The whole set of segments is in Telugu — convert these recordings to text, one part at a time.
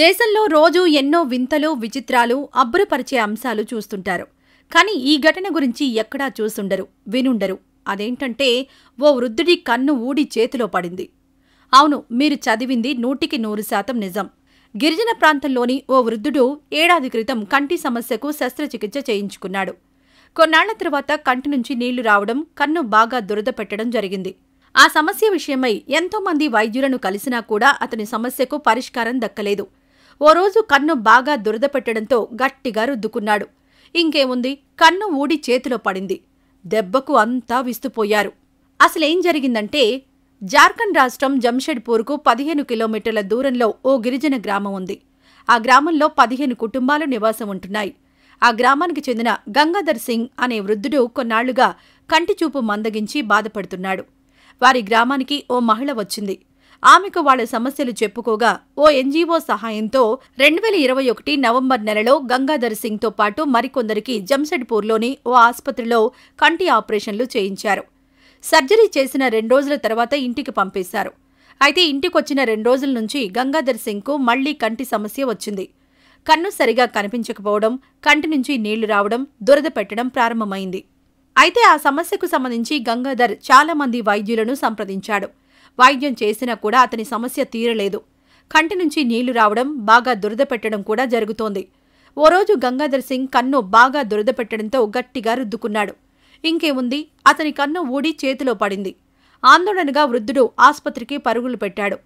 దేశంలో రోజు ఎన్నో వింతలు విచిత్రాలు అబ్బురపరిచే అంశాలు చూస్తుంటారు కానీ ఈ ఘటన గురించి ఎక్కడా చూసుండరు వినుండరు అదేంటంటే ఓ వృద్ధుడి కన్ను ఊడి చేతిలో పడింది అవును మీరు చదివింది నూటికి నూరు శాతం నిజం గిరిజన ప్రాంతంలోని ఓ వృద్ధుడు ఏడాది క్రితం కంటి సమస్యకు శస్త్రచికిత్స చేయించుకున్నాడు కొన్నాళ్ల తర్వాత కంటి నుంచి నీళ్లు రావడం కన్ను బాగా దురద పెట్టడం జరిగింది ఆ సమస్య విషయమై ఎంతోమంది వైద్యులను కలిసినా కూడా అతని సమస్యకు పరిష్కారం దక్కలేదు ఓ రోజు కన్ను బాగా దురద పెట్టడంతో గట్టిగా రుద్దుకున్నాడు ఇంకేముంది కన్ను ఊడి చేతిలో పడింది దెబ్బకు అంతా విస్తుపోయారు అసలేం జరిగిందంటే జార్ఖండ్ రాష్ట్రం జంషెడ్పూర్కు పదిహేను కిలోమీటర్ల దూరంలో ఓ గిరిజన గ్రామం ఉంది ఆ గ్రామంలో పదిహేను కుటుంబాలు నివాసం ఉంటున్నాయి ఆ గ్రామానికి చెందిన గంగాధర్ సింగ్ అనే వృద్ధుడు కొన్నాళ్లుగా కంటిచూపు మందగించి బాధపడుతున్నాడు వారి గ్రామానికి ఓ మహిళ వచ్చింది ఆమెకు వాళ్ల సమస్యలు చెప్పుకోగా ఓ ఎన్జీఓ సహాయంతో రెండు వేల ఇరవై ఒకటి నవంబర్ నెలలో గంగాధర్ సింగ్తో పాటు మరికొందరికి జంషెడ్పూర్లోని ఓ ఆసుపత్రిలో కంటి ఆపరేషన్లు చేయించారు సర్జరీ చేసిన రెండు రోజుల తర్వాత ఇంటికి పంపేశారు అయితే ఇంటికొచ్చిన రెండు రోజుల నుంచి గంగాధర్ సింగ్కు మళ్లీ కంటి సమస్య వచ్చింది కన్ను సరిగా కనిపించకపోవడం కంటి నుంచి నీళ్లు రావడం దురద పెట్టడం ప్రారంభమైంది అయితే ఆ సమస్యకు సంబంధించి గంగాధర్ చాలా మంది వైద్యులను సంప్రదించాడు వైద్యం చేసినా కూడా అతని సమస్య తీరలేదు కంటి నుంచి నీళ్లు రావడం బాగా దురద పెట్టడం కూడా జరుగుతోంది ఓ రోజు గంగాధర్ సింగ్ కన్ను బాగా దురద పెట్టడంతో గట్టిగా రుద్దుకున్నాడు ఇంకేముంది అతని కన్ను ఊడి చేతిలో పడింది ఆందోళనగా వృద్ధుడు ఆసుపత్రికి పరుగులు పెట్టాడు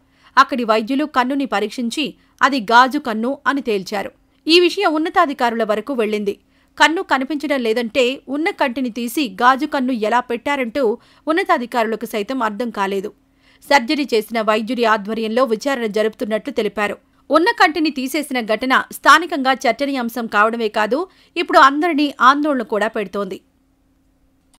అక్కడి వైద్యులు కన్నుని పరీక్షించి అది గాజు కన్ను అని తేల్చారు ఈ విషయం ఉన్నతాధికారుల వరకు వెళ్ళింది కన్ను కనిపించడం లేదంటే ఉన్న కంటిని తీసి గాజు కన్ను ఎలా పెట్టారంటూ ఉన్నతాధికారులకు సైతం అర్థం కాలేదు సర్జరీ చేసిన వైద్యుడి ఆధ్వర్యంలో విచారణ జరుపుతున్నట్లు తెలిపారు ఉన్న కంటిని తీసేసిన ఘటన స్థానికంగా చర్చనీయాంశం కావడమే కాదు ఇప్పుడు అందరినీ ఆందోళన కూడా పెడుతోంది